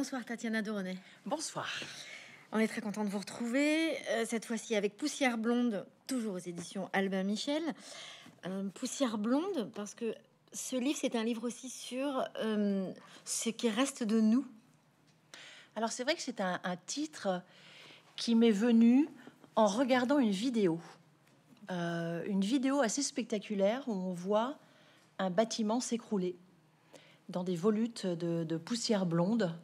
Bonsoir Tatiana Doronet. Bonsoir. On est très content de vous retrouver, euh, cette fois-ci avec Poussière Blonde, toujours aux éditions Albin Michel. Euh, poussière Blonde, parce que ce livre, c'est un livre aussi sur euh, ce qui reste de nous. Alors c'est vrai que c'est un, titre qui m'est venu en regardant une vidéo. une vidéo assez spectaculaire où on voit un bâtiment s'écrouler dans des volutes de poussière blonde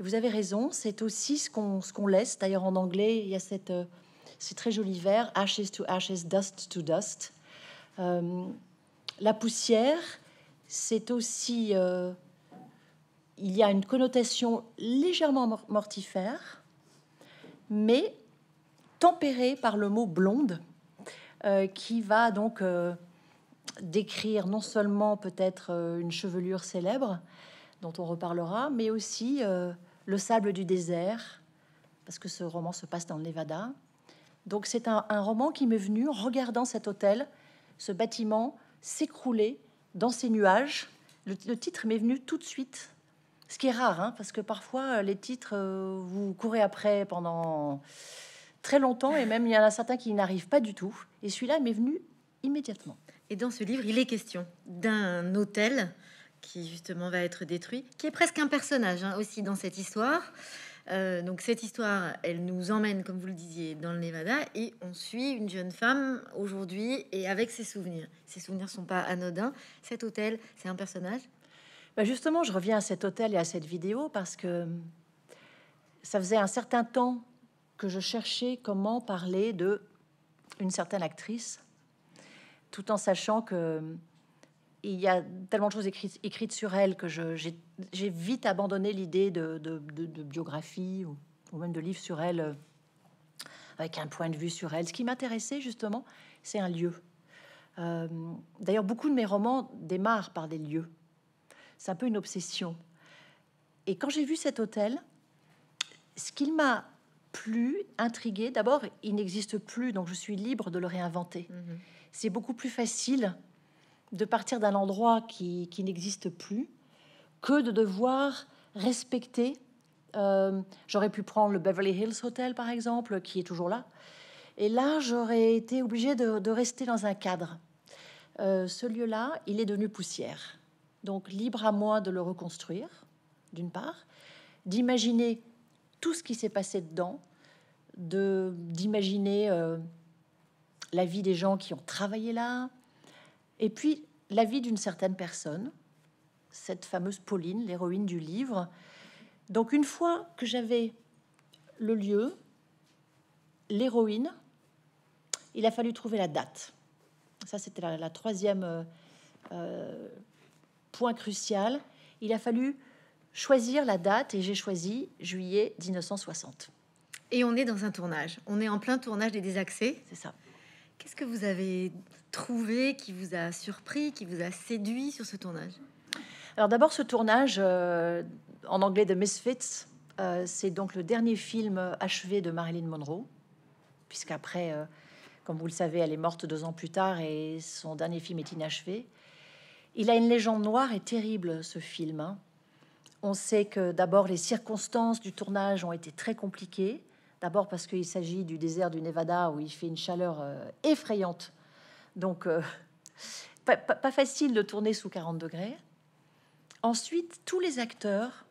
vous avez raison, c'est aussi ce qu'on laisse. D'ailleurs, en anglais, il y a cette euh, c'est très joli vers ashes to ashes, dust to dust. Euh, la poussière, c'est aussi euh, il y a une connotation légèrement mortifère, mais tempérée par le mot blonde, qui va donc décrire non seulement peut-être une chevelure célèbre, dont on reparlera, mais aussi le sable du désert, parce que ce roman se passe dans le Nevada. Donc c'est un, roman qui m'est venu en regardant cet hôtel, ce bâtiment s'écrouler dans ces nuages. Le, titre m'est venu tout de suite, ce qui est rare, hein, parce que parfois euh, les titres, euh, vous courez après pendant très longtemps, et même il y en a certains qui n'arrivent pas du tout. Et celui-là m'est venu immédiatement. Et dans ce livre, il est question d'un hôtel qui justement va être détruit, qui est presque un personnage hein, aussi dans cette histoire. Euh, donc cette histoire, elle nous emmène, comme vous le disiez, dans le Nevada et on suit une jeune femme aujourd'hui et avec ses souvenirs. Ses souvenirs sont pas anodins. Cet hôtel, c'est un personnage. Bah, justement, je reviens à cet hôtel et à cette vidéo parce que ça faisait un certain temps que je cherchais comment parler de une certaine actrice, tout en sachant que il y a tellement de choses écrites, écrites sur elle que j'ai vite abandonné l'idée de, de, biographie ou, même de livre sur elle, euh, avec un point de vue sur elle. Ce qui m'intéressait justement, c'est un lieu. Euh, d'ailleurs, beaucoup de mes romans démarrent par des lieux. C'est un peu une obsession. Et quand j'ai vu cet hôtel, ce qui m'a plu, intrigué, d'abord, il n'existe plus, donc je suis libre de le réinventer. Mm-hmm. C'est beaucoup plus facile de partir d'un endroit qui, n'existe plus que de devoir respecter. Euh, j'aurais pu prendre le Beverly Hills Hotel, par exemple, qui est toujours là. Et là, j'aurais été obligée de, rester dans un cadre. Euh, ce lieu-là, il est devenu poussière. Donc, libre à moi de le reconstruire, d'une part, d'imaginer tout ce qui s'est passé dedans, de d'imaginer euh, la vie des gens qui ont travaillé là, et puis, la vie d'une certaine personne, cette fameuse Pauline, l'héroïne du livre. Donc, une fois que j'avais le lieu, l'héroïne, il a fallu trouver la date. Ça, c'était la, troisième euh, euh, point crucial. Il a fallu choisir la date et j'ai choisi juillet 1960. Et on est dans un tournage. On est en plein tournage des Désaccès. C'est ça. Qu'est-ce que vous avez trouvé, qui vous a surpris, qui vous a séduit sur ce tournage Alors d'abord ce tournage, euh, en anglais de Misfits, euh, c'est donc le dernier film achevé de Marilyn Monroe, puisqu'après, après euh, comme vous le savez, elle est morte deux ans plus tard et son dernier film est inachevé. Il a une légende noire et terrible ce film. Hein. On sait que d'abord les circonstances du tournage ont été très compliquées. D'abord parce qu'il s'agit du désert du Nevada où il fait une chaleur effrayante donc, euh, pas, facile de tourner sous 40 degrés. Ensuite, tous les acteurs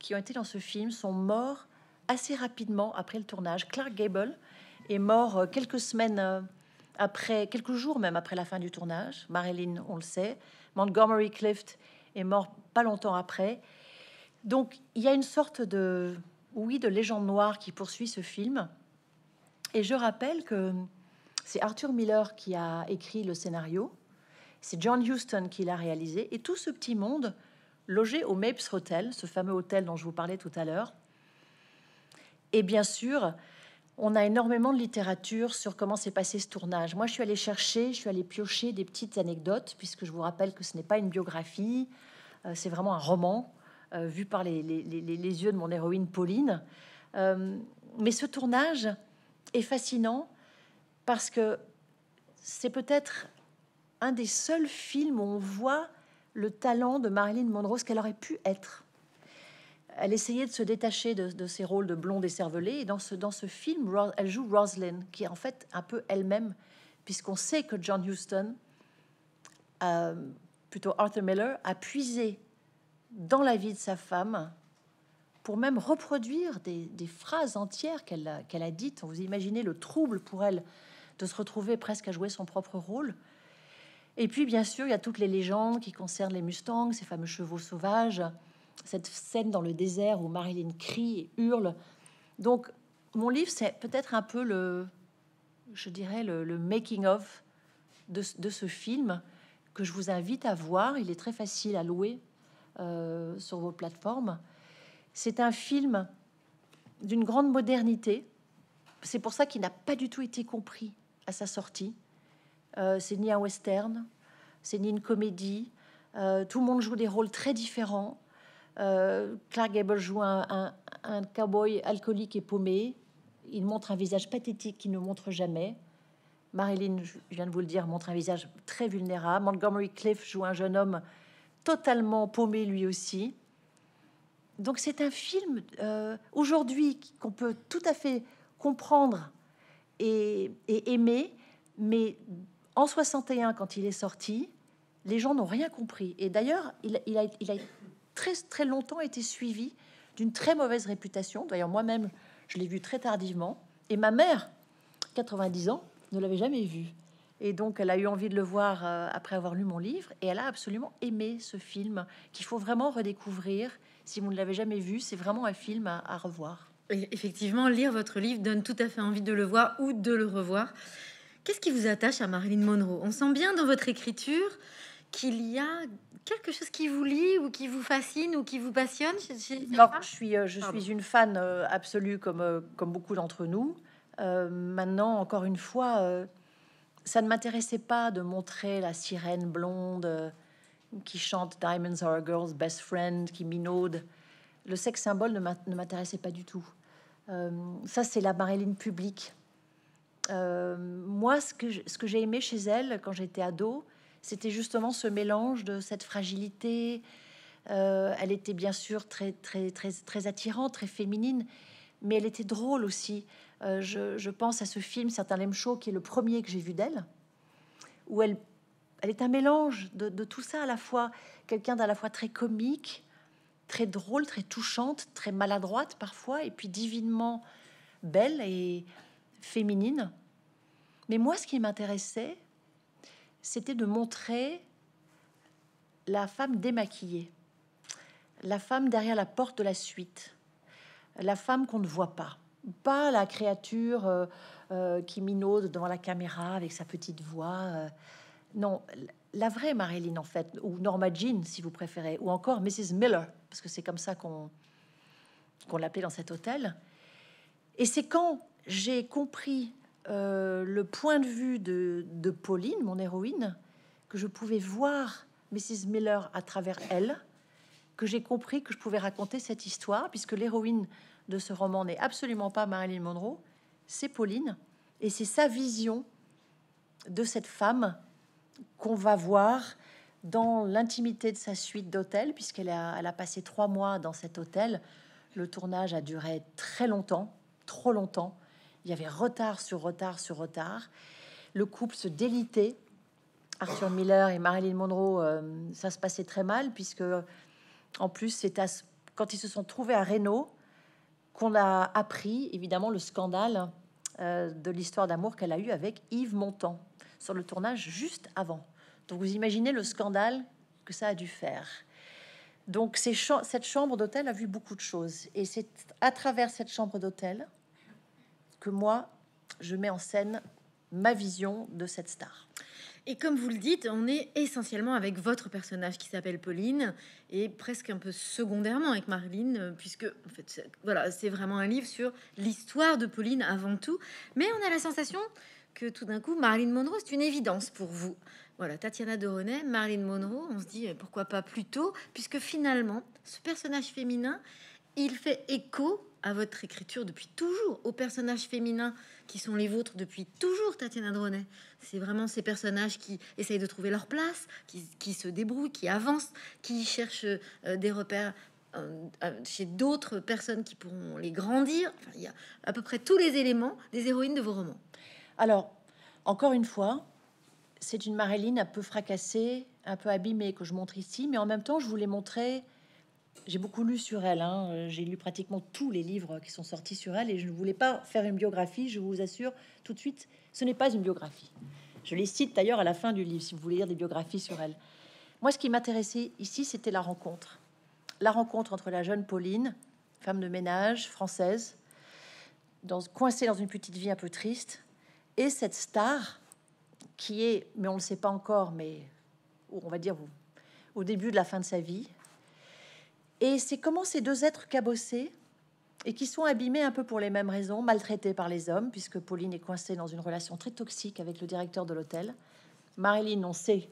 qui ont été dans ce film sont morts assez rapidement après le tournage. Clark Gable est mort euh, quelques semaines euh, après, quelques jours même après la fin du tournage. Marilyn, on le sait. Montgomery Clift est mort pas longtemps après. Donc, il y a une sorte de, oui, de légende noire qui poursuit ce film. Et je rappelle que c'est Arthur Miller qui a écrit le scénario, c'est John Huston qui l'a réalisé, et tout ce petit monde logé au Mapes Hotel, ce fameux hôtel dont je vous parlais tout à l'heure. Et bien sûr, on a énormément de littérature sur comment s'est passé ce tournage. Moi, je suis allée chercher, je suis allée piocher des petites anecdotes, puisque je vous rappelle que ce n'est pas une biographie, euh, c'est vraiment un roman euh, vu par les, yeux de mon héroïne Pauline. Euh, mais ce tournage est fascinant parce que c'est peut-être un des seuls films où on voit le talent de Marilyn Monroe, ce qu'elle aurait pu être. Elle essayait de se détacher de, ses rôles de blonde Et dans ce, dans ce film, elle joue Rosalind, qui est en fait un peu elle-même, puisqu'on sait que John Huston, euh, plutôt Arthur Miller, a puisé dans la vie de sa femme pour même reproduire des, phrases entières qu'elle a, a dites. Vous imaginez le trouble pour elle de se retrouver presque à jouer son propre rôle. Et puis, bien sûr, il y a toutes les légendes qui concernent les Mustangs, ces fameux chevaux sauvages, cette scène dans le désert où Marilyn crie et hurle. Donc, mon livre, c'est peut-être un peu le, je dirais, le, making of de, ce film que je vous invite à voir. Il est très facile à louer euh, sur vos plateformes. C'est un film d'une grande modernité. C'est pour ça qu'il n'a pas du tout été compris à sa sortie. Euh, c'est ni un western, c'est ni une comédie. Euh, tout le monde joue des rôles très différents. Euh, Clark Gable joue un, cowboy alcoolique et paumé. Il montre un visage pathétique qu'il ne montre jamais. Marilyn, je viens de vous le dire, montre un visage très vulnérable. Montgomery Cliff joue un jeune homme totalement paumé lui aussi. Donc c'est un film euh, aujourd'hui qu'on peut tout à fait comprendre et, aimé, mais en 61, quand il est sorti, les gens n'ont rien compris. Et d'ailleurs, il, a, très, très longtemps été suivi d'une très mauvaise réputation. D'ailleurs, moi-même, je l'ai vu très tardivement. Et ma mère, 90 ans, ne l'avait jamais vu. Et donc, elle a eu envie de le voir euh, après avoir lu mon livre. Et elle a absolument aimé ce film qu'il faut vraiment redécouvrir. Si vous ne l'avez jamais vu, c'est vraiment un film à revoir. Effectivement, lire votre livre donne tout à fait envie de le voir ou de le revoir. Qu'est-ce qui vous attache à Marilyn Monroe On sent bien dans votre écriture qu'il y a quelque chose qui vous lie ou qui vous fascine ou qui vous passionne je suis, euh, je suis une fan euh, absolue euh, comme, beaucoup d'entre nous. maintenant, encore une fois, ça ne m'intéressait pas de montrer la sirène blonde qui chante Diamonds are a girl's best friend, qui minaude le sexe symbole ne m'intéressait pas du tout. Euh, ça, c'est la Marilyn publique. Euh, moi, ce que, j'ai aimé chez elle quand j'étais ado, c'était justement ce mélange de cette fragilité. Euh, elle était bien sûr très, très, très, très attirante, très féminine, mais elle était drôle aussi. Je, pense à ce film, Certains l'aiment chaud, qui est le premier que j'ai vu d'elle, où elle, est un mélange de, de tout ça à la fois. Quelqu'un d'à la fois très comique, très drôle, très touchante, très maladroite parfois, et puis divinement belle et féminine. Mais moi, ce qui m'intéressait, c'était de montrer la femme démaquillée, la femme derrière la porte de la suite, la femme qu'on ne voit pas, pas la créature euh, euh, qui minaude devant la caméra avec sa petite voix. Euh. non, la vraie Marilyn en fait, ou Norma Jean si vous préférez, ou encore Mrs. Miller parce que c'est comme ça qu'on l'appelait dans cet hôtel. Et c'est quand j'ai compris euh, le point de vue de, de, Pauline, mon héroïne, que je pouvais voir Mrs. Miller à travers elle, que j'ai compris que je pouvais raconter cette histoire, puisque l'héroïne de ce roman n'est absolument pas Marilyn Monroe, c'est Pauline, et c'est sa vision de cette femme qu'on va voir dans l'intimité de sa suite d'hôtel, puisqu'elle a, passé trois mois dans cet hôtel. Le tournage a duré très longtemps, trop longtemps. Il y avait retard sur retard sur retard. Le couple se délitait. Arthur Miller et Marilyn Monroe, euh, ça se passait très mal, puisque en plus, c'est à, quand ils se sont trouvés à Reno qu'on a appris, évidemment, le scandale euh, de l'histoire d'amour qu'elle a eue avec Yves Montand sur le tournage juste avant. Donc vous imaginez le scandale que ça a dû faire. Donc cette chambre d'hôtel a vu beaucoup de choses. Et c'est à travers cette chambre d'hôtel que moi, je mets en scène ma vision de cette star. Et comme vous le dites, on est essentiellement avec votre personnage qui s'appelle Pauline et presque un peu secondairement avec Marilyn, euh, puisque voilà, c'est vraiment un livre sur l'histoire de Pauline avant tout. Mais on a la sensation que tout d'un coup, Marilyn Monroe, c'est une évidence pour vous. Voilà, Tatiana de Doronet, Marilyn Monroe, on se dit euh, pourquoi pas plus tôt, puisque finalement, ce personnage féminin, il fait écho à votre écriture depuis toujours, aux personnages féminins qui sont les vôtres depuis toujours, Tatiana de René. C'est vraiment ces personnages qui essayent de trouver leur place, qui, se débrouillent, qui avancent, qui cherchent euh, des repères euh, chez d'autres personnes qui pourront les grandir. il y a à peu près tous les éléments des héroïnes de vos romans. Alors, encore une fois, c'est une Marilyn un peu fracassée, un peu abîmée que je montre ici, mais en même temps, je voulais montrer. J'ai beaucoup lu sur elle, hein, euh, j'ai lu pratiquement tous les livres qui sont sortis sur elle, et je ne voulais pas faire une biographie, je vous assure tout de suite, ce n'est pas une biographie. Je les cite d'ailleurs à la fin du livre, si vous voulez lire des biographies sur elle. Moi, ce qui m'intéressait ici, c'était la rencontre. La rencontre entre la jeune Pauline, femme de ménage française, coincée dans une petite vie un peu triste, et cette star qui est, mais on ne le sait pas encore, mais on va dire au début de la fin de sa vie. Et c'est comment ces deux êtres cabossés et qui sont abîmés un peu pour les mêmes raisons, maltraités par les hommes, puisque Pauline est coincée dans une relation très toxique avec le directeur de l'hôtel. Marilyn, on sait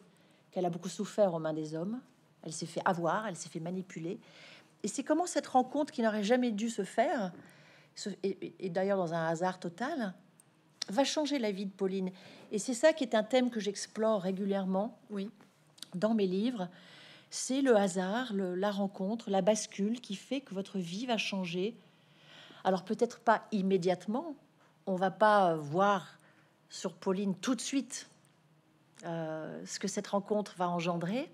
qu'elle a beaucoup souffert aux mains des hommes. Elle s'est fait avoir, elle s'est fait manipuler. Et c'est comment cette rencontre qui n'aurait jamais dû se faire, et, d'ailleurs dans un hasard total, va changer la vie de Pauline. Et c'est ça qui est un thème que j'explore régulièrement oui. dans mes livres. C'est le hasard, la rencontre, la bascule qui fait que votre vie va changer. Alors peut-être pas immédiatement, on va pas euh, voir sur Pauline tout de suite euh, ce que cette rencontre va engendrer,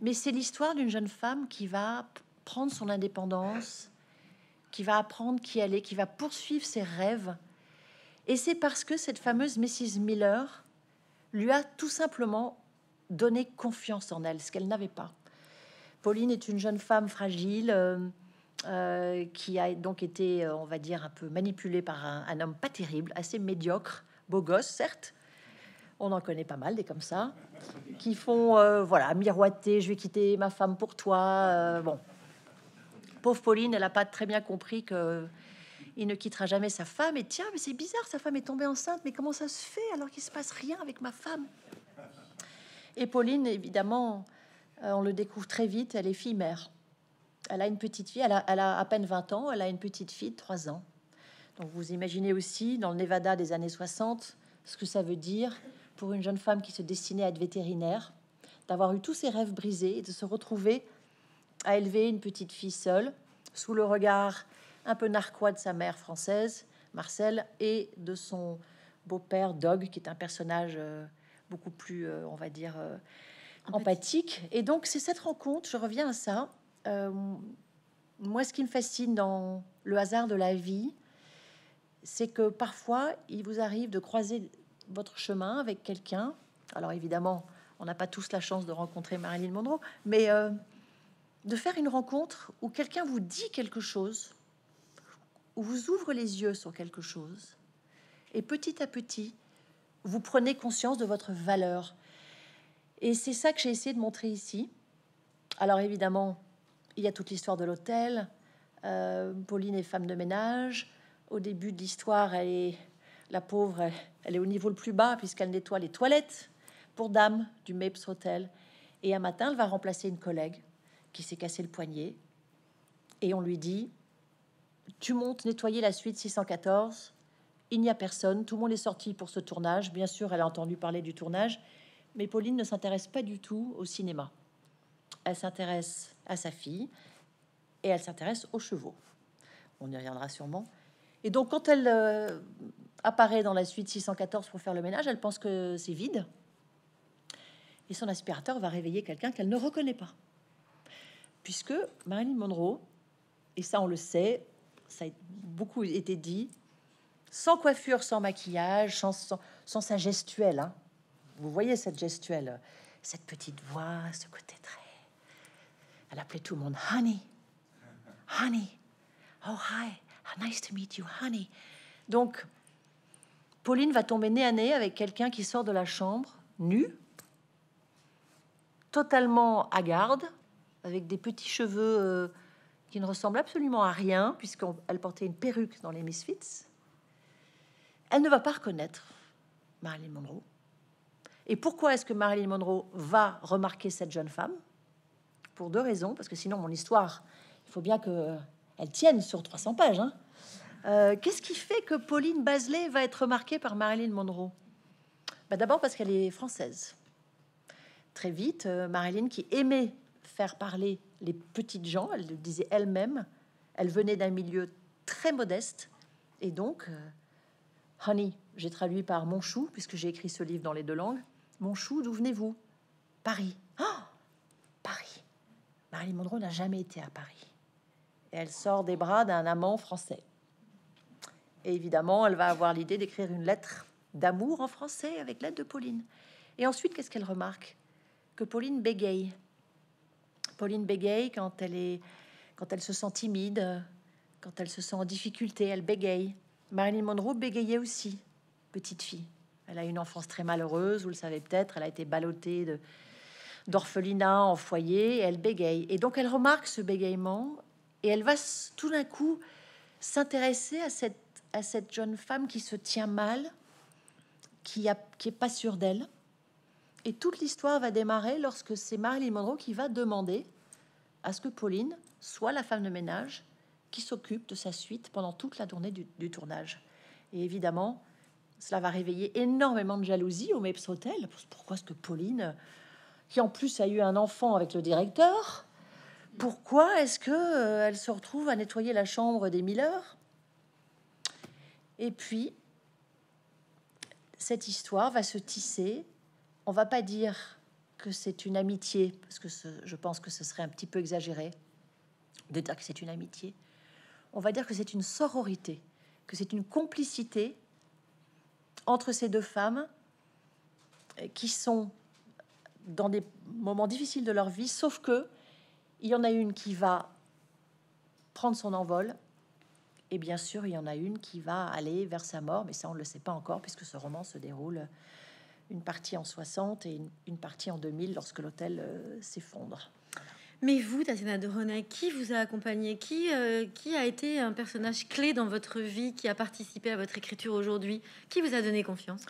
mais c'est l'histoire d'une jeune femme qui va prendre son indépendance, qui va apprendre qui elle est, qui va poursuivre ses rêves, et c'est parce que cette fameuse Mrs. Miller lui a tout simplement donné confiance en elle, ce qu'elle n'avait pas. Pauline est une jeune femme fragile euh, euh, qui a donc été, euh, on va dire, un peu manipulée par un, homme pas terrible, assez médiocre, beau gosse, certes. On en connaît pas mal des comme ça, qui font, voilà, miroiter, je vais quitter ma femme pour toi. bon, pauvre Pauline, elle n'a pas très bien compris que il ne quittera jamais sa femme. Et tiens, mais c'est bizarre, sa femme est tombée enceinte. Mais comment ça se fait alors qu'il se passe rien avec ma femme Et Pauline, évidemment, euh, on le découvre très vite, elle est fille mère. Elle a une petite fille, elle a, elle a à peine 20 ans, elle a une petite fille de 3 ans. Donc vous imaginez aussi, dans le Nevada des années 60, ce que ça veut dire pour une jeune femme qui se destinait à être vétérinaire, d'avoir eu tous ses rêves brisés et de se retrouver à élever une petite fille seule, sous le regard un peu narquois de sa mère française, Marcel, et de son beau-père, Dog, qui est un personnage euh, beaucoup plus, euh, on va dire, euh, empathique. Et donc, c'est cette rencontre, je reviens à ça. moi, ce qui me fascine dans le hasard de la vie, c'est que parfois, il vous arrive de croiser votre chemin avec quelqu'un. Alors, évidemment, on n'a pas tous la chance de rencontrer Marilyn Monroe, mais de faire une rencontre où quelqu'un vous dit quelque chose vous ouvre les yeux sur quelque chose et petit à petit, vous prenez conscience de votre valeur. Et c'est ça que j'ai essayé de montrer ici. Alors évidemment, il y a toute l'histoire de l'hôtel. Euh, Pauline est femme de ménage. Au début de l'histoire, elle est la pauvre, elle, est au niveau le plus bas puisqu'elle nettoie les toilettes pour dame du Mapes Hotel. Et un matin, elle va remplacer une collègue qui s'est cassé le poignet. Et on lui dit, tu montes nettoyer la suite 614. Il n'y a personne. Tout le monde est sorti pour ce tournage. Bien sûr, elle a entendu parler du tournage. Mais Pauline ne s'intéresse pas du tout au cinéma. Elle s'intéresse à sa fille et elle s'intéresse aux chevaux. On y reviendra sûrement. Et donc, quand elle euh, apparaît dans la suite 614 pour faire le ménage, elle pense que c'est vide. Et son aspirateur va réveiller quelqu'un qu'elle ne reconnaît pas. Puisque Marilyn Monroe, et ça on le sait, ça a beaucoup été dit, sans coiffure, sans maquillage, sans, sans, sa gestuelle. Hein. Vous voyez cette gestuelle, cette petite voix, ce côté très. Elle appelait tout le monde Honey, Honey, oh hi, nice to meet you, Honey. Donc, Pauline va tomber nez à nez avec quelqu'un qui sort de la chambre, nu, totalement à garde, avec des petits cheveux. Euh, qui ne ressemble absolument à rien, puisqu'elle portait une perruque dans les Misfits, elle ne va pas reconnaître Marilyn Monroe. Et pourquoi est-ce que Marilyn Monroe va remarquer cette jeune femme Pour deux raisons, parce que sinon mon histoire, il faut bien qu'elle tienne sur 300 pages. Hein. Euh, qu'est-ce qui fait que Pauline Basley va être remarquée par Marilyn Monroe bah, D'abord parce qu'elle est française. Très vite, euh, Marilyn, qui aimait faire parler les petites gens, elle le disait elle-même, elle venait d'un milieu très modeste. Et donc, euh, Honey, j'ai traduit par Mon chou, puisque j'ai écrit ce livre dans les deux langues. Mon chou, d'où venez-vous Paris. Ah, Paris. Marilyn Monroe n'a jamais été à Paris. Et elle sort des bras d'un amant français. Et évidemment, elle va avoir l'idée d'écrire une lettre d'amour en français avec l'aide de Pauline. Et ensuite, qu'est-ce qu'elle remarque Que Pauline bégaye. Pauline bégaye quand elle, est, quand elle se sent timide, quand elle se sent en difficulté, elle bégaye. Marilyn Monroe bégayait aussi, petite fille. Elle a une enfance très malheureuse, vous le savez peut-être, elle a été ballottée d'orphelinat en foyer, elle bégaye. Et donc elle remarque ce bégaiement et elle va tout d'un coup s'intéresser à cette, à cette jeune femme qui se tient mal, qui n'est qui pas sûre d'elle, et toute l'histoire va démarrer lorsque c'est Marilyn Monroe qui va demander à ce que Pauline soit la femme de ménage qui s'occupe de sa suite pendant toute la tournée du, tournage. Et évidemment, cela va réveiller énormément de jalousie au Meps Hotel. Pourquoi est-ce que Pauline, qui en plus a eu un enfant avec le directeur, pourquoi est-ce que euh, elle se retrouve à nettoyer la chambre des Miller Et puis, cette histoire va se tisser on va pas dire que c'est une amitié, parce que je pense que ce serait un petit peu exagéré de dire que c'est une amitié. On va dire que c'est une sororité, que c'est une complicité entre ces deux femmes qui sont dans des moments difficiles de leur vie, sauf que il y en a une qui va prendre son envol, et bien sûr, il y en a une qui va aller vers sa mort, mais ça, on ne le sait pas encore, puisque ce roman se déroule une partie en 60 et une, partie en 2000 lorsque l'hôtel euh, s'effondre. Mais vous, Tatiana Dorona, qui vous a accompagné qui, euh, qui a été un personnage clé dans votre vie, qui a participé à votre écriture aujourd'hui Qui vous a donné confiance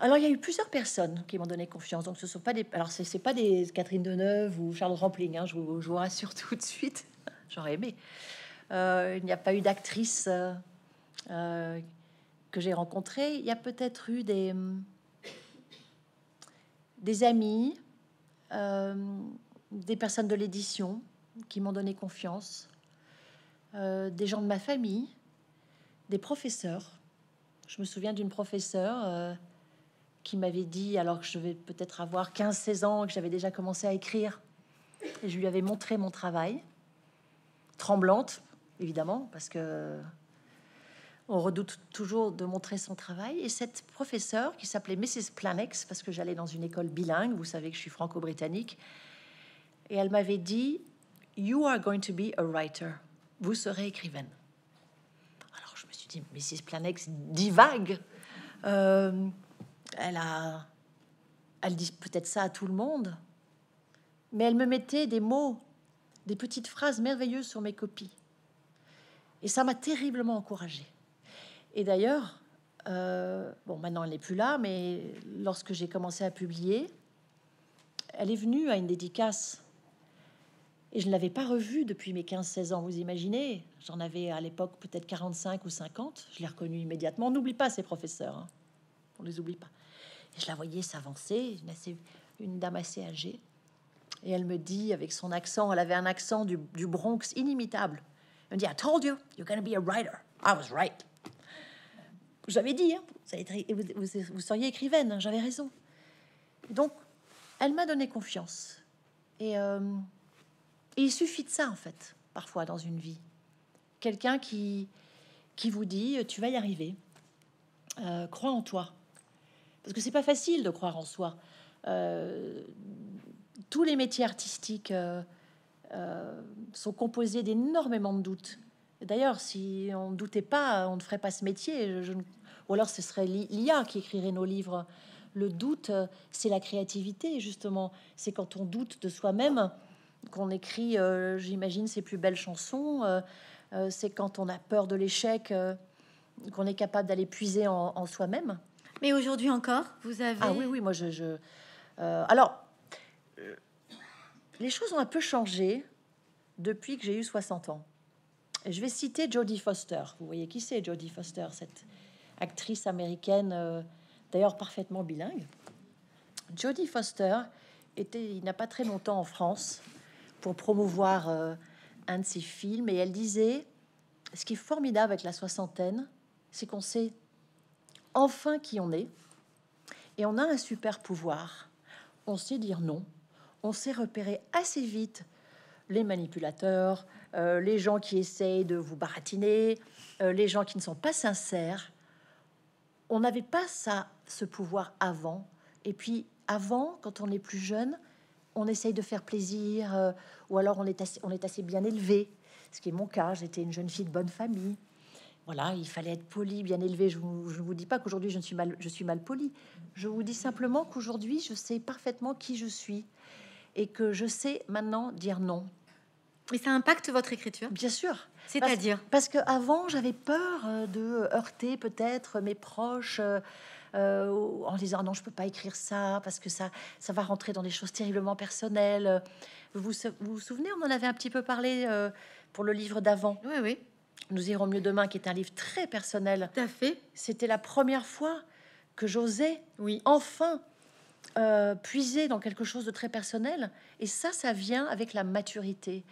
alors, il y a eu plusieurs personnes qui m'ont donné confiance. Donc, ce sont pas des. Alors, c'est, n'est pas des Catherine Deneuve ou Charles Rampling. Hein, je, vous, rassure tout de suite. J'aurais aimé. Euh, il n'y a pas eu d'actrice que j'ai rencontrée. Il y a peut-être eu des, hum, des amis, euh, des personnes de l'édition qui m'ont donné confiance, euh, des gens de ma famille, des professeurs. Je me souviens d'une professeure euh, qui m'avait dit, alors que je vais peut-être avoir 15-16 ans, que j'avais déjà commencé à écrire, et je lui avais montré mon travail, tremblante, évidemment, parce que on redoute toujours de montrer son travail. Et cette professeure, qui s'appelait Mrs. Planex, parce que j'allais dans une école bilingue, vous savez que je suis franco-britannique, et elle m'avait dit, You are going to be a writer. Vous serez écrivaine. Alors je me suis dit, Mrs. Planex divague. Euh, elle a, elle dit peut-être ça à tout le monde, mais elle me mettait des mots, des petites phrases merveilleuses sur mes copies. Et ça m'a terriblement encouragée. Et d'ailleurs, euh, bon, maintenant elle n'est plus là, mais lorsque j'ai commencé à publier, elle est venue à une dédicace. Et je ne l'avais pas revue depuis mes 15-16 ans, vous imaginez J'en avais à l'époque peut-être 45 ou 50. Je l'ai reconnue immédiatement. N'oublie pas ces professeurs, hein. on les oublie pas. Et je la voyais s'avancer, une, dame assez âgée. Et elle me dit avec son accent, elle avait un accent du, du Bronx inimitable. Elle me dit I told you, you're gonna be a writer. I was right. J'avais dit, hein, vous, seriez écrivaine, hein, j'avais raison. Donc, elle m'a donné confiance. Euh, et, il suffit de ça, en fait, parfois dans une vie. Quelqu'un qui, qui vous dit, tu vas y arriver, euh, crois en toi. Parce que c'est pas facile de croire en soi. Euh, tous les métiers artistiques sont composés d'énormément de doutes. D'ailleurs, si on ne doutait pas, on ne ferait pas ce métier. Je, ne... Ou alors ce serait l'IA qui écrirait nos livres. Le doute, c'est la créativité, justement. C'est quand on doute de soi-même qu'on écrit, euh, j'imagine, ses plus belles chansons. Euh, euh, c'est quand on a peur de l'échec qu'on est capable d'aller puiser en, soi-même. Mais aujourd'hui encore, vous avez... Ah oui, oui, moi je... je alors, les choses ont un peu changé depuis que j'ai eu 60 ans. Je vais citer Jodie Foster. Vous voyez qui c'est Jodie Foster, cette actrice américaine, euh, d'ailleurs parfaitement bilingue. Jodie Foster était il n'a pas très longtemps en France pour promouvoir euh, un de ses films et elle disait ce qui est formidable avec la soixantaine, c'est qu'on sait enfin qui on est et on a un super pouvoir. On sait dire non, on sait repérer assez vite les manipulateurs, euh, les gens qui essayent de vous baratiner, les gens qui ne sont pas sincères on n'avait pas ça, ce pouvoir avant. Et puis avant, quand on est plus jeune, on essaye de faire plaisir, euh, ou alors on est, assez, on est assez bien élevé, ce qui est mon cas, j'étais une jeune fille de bonne famille. Voilà, il fallait être poli, bien élevé. Je ne vous, vous, dis pas qu'aujourd'hui je, suis mal, je suis mal poli. Je vous dis simplement qu'aujourd'hui je sais parfaitement qui je suis et que je sais maintenant dire non. Et ça impacte votre écriture Bien sûr. C'est-à-dire Parce, que avant, j'avais peur euh, de euh, heurter peut-être mes proches. Euh, en disant non, je peux pas écrire ça parce que ça, ça va rentrer dans des choses terriblement personnelles. Vous vous, souvenez, on en avait un petit peu parlé pour le livre d'avant. Oui, oui. Nous irons mieux demain, qui est un livre très personnel. Tout à fait. C'était la première fois que j'osais, oui, enfin. puiser dans quelque chose de très personnel et ça ça vient avec la maturité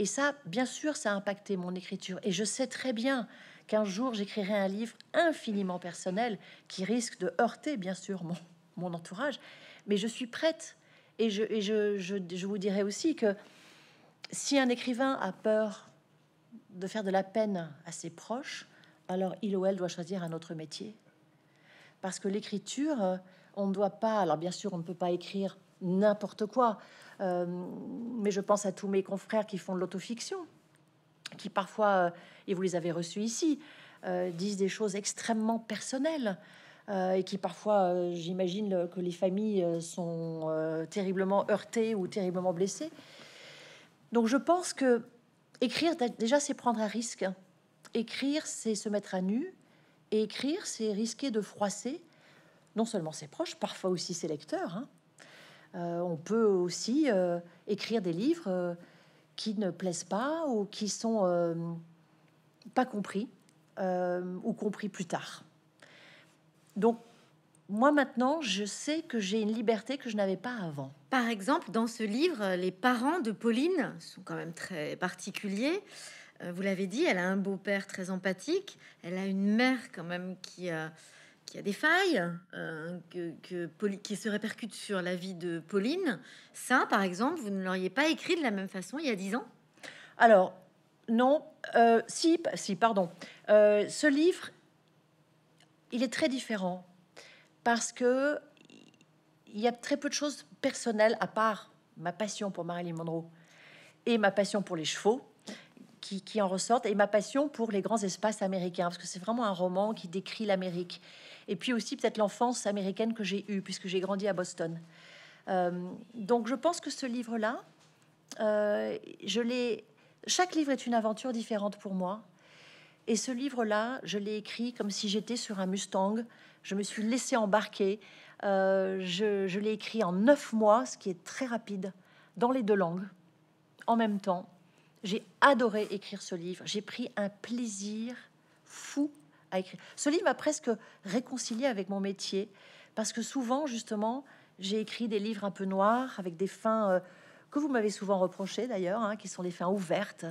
et ça, bien sûr, ça a impacté mon écriture. Et je sais très bien qu'un jour, j'écrirai un livre infiniment personnel qui risque de heurter, bien sûr, mon, entourage. Mais je suis prête. Et, je, je, je vous dirais aussi que si un écrivain a peur de faire de la peine à ses proches, alors il ou elle doit choisir un autre métier. Parce que l'écriture, euh, on ne doit pas, alors bien sûr, on ne peut pas écrire n'importe quoi. Euh, mais je pense à tous mes confrères qui font de l'autofiction, qui parfois, euh, et vous les avez reçus ici, euh, disent des choses extrêmement personnelles. et qui parfois, j'imagine que les familles sont terriblement heurtées ou terriblement blessées. Donc je pense que écrire, déjà, c'est prendre un risque. Écrire, c'est se mettre à nu. Et écrire, c'est risquer de froisser non seulement ses proches, parfois aussi ses lecteurs. Hein. Euh, on peut aussi euh, écrire des livres euh, qui ne plaisent pas ou qui sont pas compris ou compris plus tard. Donc moi maintenant, je sais que j'ai une liberté que je n'avais pas avant. Par exemple, dans ce livre, les parents de Pauline sont quand même très particuliers. Vous l'avez dit, elle a un beau-père très empathique, elle a une mère quand même qui... a qu'il y a des failles euh, que, que, qui se répercutent sur la vie de Pauline. Ça, par exemple, vous ne l'auriez pas écrit de la même façon il y a dix ans Alors, non. Euh, si, si, pardon. Euh, ce livre, il est très différent parce que il y a très peu de choses personnelles à part ma passion pour Marilyn Monroe et ma passion pour les chevaux qui, en ressortent et ma passion pour les grands espaces américains, parce que c'est vraiment un roman qui décrit l'Amérique. Et puis aussi peut-être l'enfance américaine que j'ai eue, puisque j'ai grandi à Boston. Euh, donc je pense que ce livre-là, euh, je l'ai. Chaque livre est une aventure différente pour moi. Et ce livre-là, je l'ai écrit comme si j'étais sur un Mustang. Je me suis laissé embarquer. Euh, je, je l'ai écrit en neuf mois, ce qui est très rapide, dans les deux langues, en même temps. J'ai adoré écrire ce livre. J'ai pris un plaisir fou à écrire. Ce livre m'a presque réconcilié avec mon métier parce que souvent, justement, j'ai écrit des livres un peu noirs avec des fins euh, que vous m'avez souvent reproché d'ailleurs, hein, qui sont des fins ouvertes.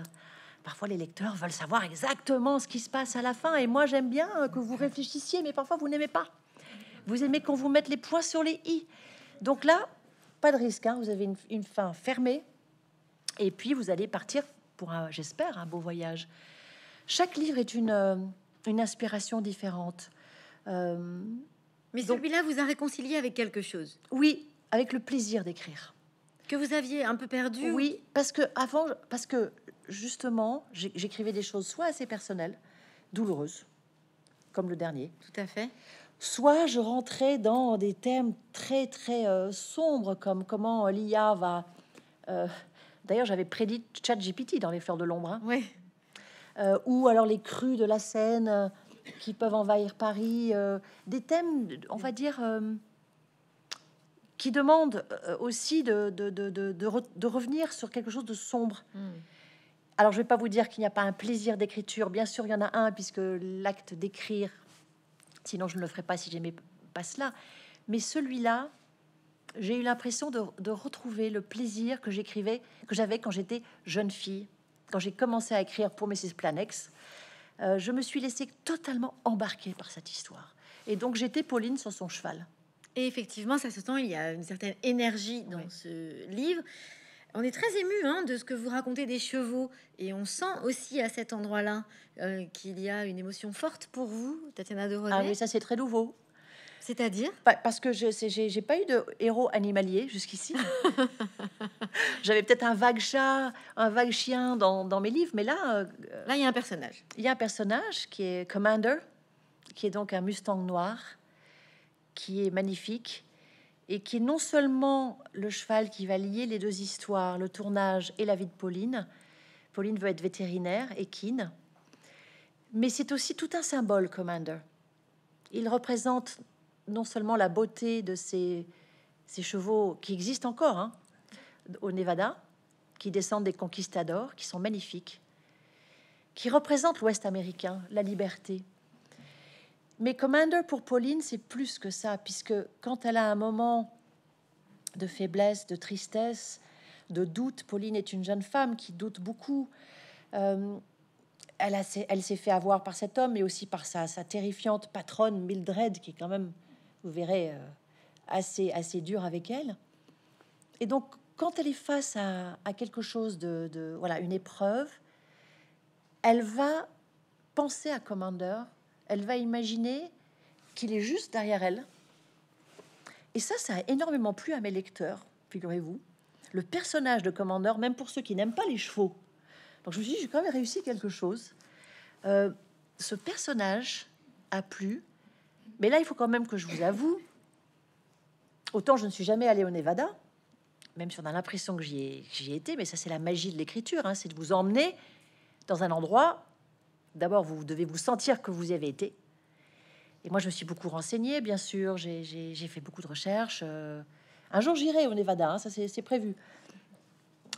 Parfois, les lecteurs veulent savoir exactement ce qui se passe à la fin, et moi, j'aime bien hein, que vous réfléchissiez, mais parfois, vous n'aimez pas. Vous aimez qu'on vous mette les points sur les i. Donc là, pas de risque. Hein, vous avez une fin fermée, et puis vous allez partir pour, j'espère, un beau voyage. Chaque livre est une, euh, une inspiration différente. Euh, Mais celui-là vous a réconcilié avec quelque chose Oui, avec le plaisir d'écrire. Que vous aviez un peu perdu Oui, parce que avant, parce que justement, j'écrivais des choses soit assez personnelles, douloureuses, comme le dernier. Tout à fait. Soit je rentrais dans des thèmes très très euh, sombres, comme comment euh, l'IA va D'ailleurs, j'avais prédit ChatGPT dans les fleurs de l'ombre. Hein. Euh, ou alors les crues de la Seine euh, qui peuvent envahir Paris. Euh, des thèmes, on va dire, qui demandent aussi de, de, de, revenir sur quelque chose de sombre. Hmm. Alors, je ne vais pas vous dire qu'il n'y a pas un plaisir d'écriture. Bien sûr, il y en a un, puisque l'acte d'écrire, sinon je ne le ferais pas si j'aimais pas cela. Mais celui-là, j'ai eu l'impression de, retrouver le plaisir que j'écrivais, que j'avais quand j'étais jeune fille, quand j'ai commencé à écrire pour Mrs. Planex. Euh, je me suis laissée totalement embarquer par cette histoire. Et donc j'étais Pauline sur son cheval. Et effectivement, ça se sent, il y a une certaine énergie dans ce livre. On est très ému hein, de ce que vous racontez des chevaux et on sent aussi à cet endroit-là euh, qu'il y a une émotion forte pour vous, Tatiana de Ah oui, ça c'est très nouveau. C'est-à-dire Parce que je n'ai pas eu de héros animalier jusqu'ici. J'avais peut-être un vague chat, un vague chien dans, mes livres, mais là... Euh, là, il y a un personnage. Il y a un personnage qui est Commander, qui est donc un Mustang noir, qui est magnifique, et qui est non seulement le cheval qui va lier les deux histoires, le tournage et la vie de Pauline. Pauline veut être vétérinaire, et équine. Mais c'est aussi tout un symbole, Commander. Il représente non seulement la beauté de ces, ces chevaux qui existent encore hein, au Nevada, qui descendent des conquistadors, qui sont magnifiques, qui représentent l'Ouest américain, la liberté. Mais Commander pour Pauline, c'est plus que ça, puisque quand elle a un moment de faiblesse, de tristesse, de doute, Pauline est une jeune femme qui doute beaucoup. Euh, elle, a, elle s'est fait avoir par cet homme, mais aussi par sa, sa terrifiante patronne Mildred, qui est quand même vous verrez, euh, assez, assez dur avec elle. Et donc, quand elle est face à, quelque chose de, voilà une épreuve, elle va penser à Commander, elle va imaginer qu'il est juste derrière elle. Et ça, ça a énormément plu à mes lecteurs, figurez-vous. Le personnage de Commander, même pour ceux qui n'aiment pas les chevaux. Donc je me suis dit, j'ai quand même réussi quelque chose. Euh, ce personnage a plu mais là, il faut quand même que je vous avoue, autant je ne suis jamais allée au Nevada, même si on a l'impression que j'y ai, été, mais ça c'est la magie de l'écriture, hein, c'est de vous emmener dans un endroit, d'abord vous devez vous sentir que vous y avez été. Et moi je me suis beaucoup renseignée, bien sûr, j'ai, fait beaucoup de recherches. Euh, un jour j'irai au Nevada, hein, ça c'est, prévu.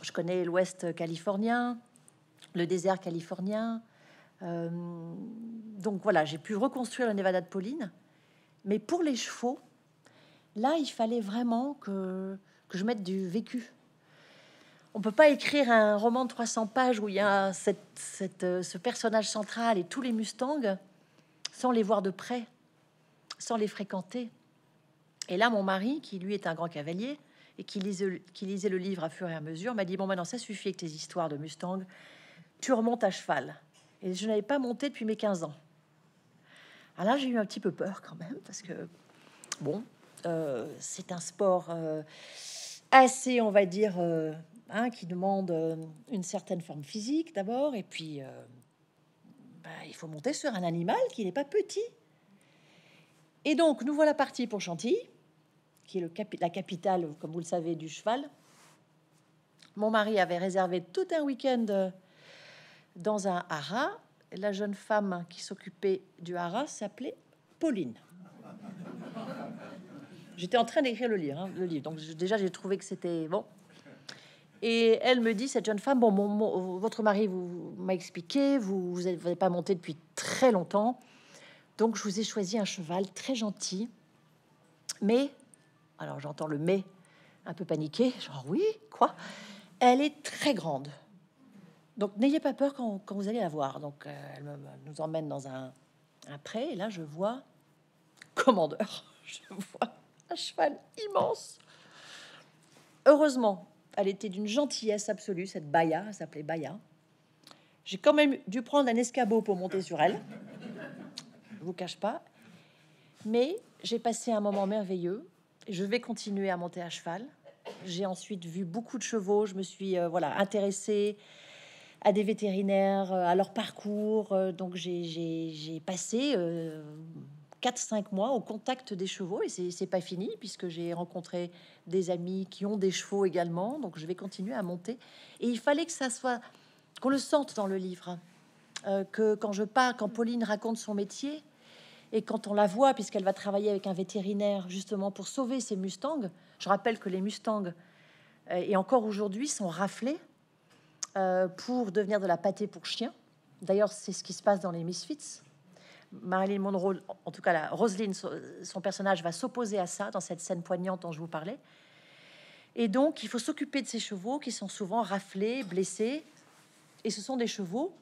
Je connais l'ouest californien, le désert californien. Euh, donc voilà, j'ai pu reconstruire le Nevada de Pauline. Mais pour les chevaux, là, il fallait vraiment que, je mette du vécu. On peut pas écrire un roman de 300 pages où il y a euh, ce personnage central et tous les Mustangs sans les voir de près, sans les fréquenter. Et là, mon mari, qui lui est un grand cavalier et qui lisait, le livre à fur et à mesure, m'a dit Bon, maintenant, ça suffit avec tes histoires de mustangs. tu remontes à cheval. Et je n'avais pas monté depuis mes 15 ans. Alors ah, là, j'ai eu un petit peu peur quand même, parce que, bon, euh, c'est un sport euh, assez, on va dire, euh, hein, qui demande une certaine forme physique d'abord, et puis bah, il faut monter sur un animal qui n'est pas petit. Et donc, nous voilà partis pour Chantilly, qui est le la capitale, comme vous le savez, du cheval. Mon mari avait réservé tout un week-end dans un haras la jeune femme qui s'occupait du haras s'appelait Pauline. J'étais en train d'écrire le livre, hein, le livre. Donc déjà j'ai trouvé que c'était bon. Et elle me dit, cette jeune femme, bon, mon, votre mari vous, m'a expliqué, vous n'avez pas monté depuis très longtemps, donc je vous ai choisi un cheval très gentil, mais, alors j'entends le mais, un peu paniqué, genre oui, quoi, elle est très grande. Donc n'ayez pas peur quand, vous allez la voir. Donc euh, elle nous emmène dans un, pré et là je vois commandeur. Je vois un cheval immense. Heureusement, elle était d'une gentillesse absolue, cette Baya, elle s'appelait Baya. J'ai quand même dû prendre un escabeau pour monter sur elle. Je vous cache pas. Mais j'ai passé un moment merveilleux. Je vais continuer à monter à cheval. J'ai ensuite vu beaucoup de chevaux. Je me suis euh, voilà intéressée à des vétérinaires, euh, à leur parcours. Euh, donc j'ai passé 4-5 euh, mois au contact des chevaux et c'est pas fini puisque j'ai rencontré des amis qui ont des chevaux également. Donc je vais continuer à monter. Et il fallait que ça soit, qu'on le sente dans le livre. que quand je pars, quand Pauline raconte son métier et quand on la voit, puisqu'elle va travailler avec un vétérinaire justement pour sauver ses mustangs, je rappelle que les mustangs, et encore aujourd'hui, sont raflés euh, pour devenir de la pâtée pour chien D'ailleurs, c'est ce qui se passe dans les Misfits. Marilyn Monroe, en tout cas, la Roselyne, son personnage, va s'opposer à ça dans cette scène poignante dont je vous parlais. Et donc, il faut s'occuper de ces chevaux qui sont souvent raflés, blessés. Et ce sont des chevaux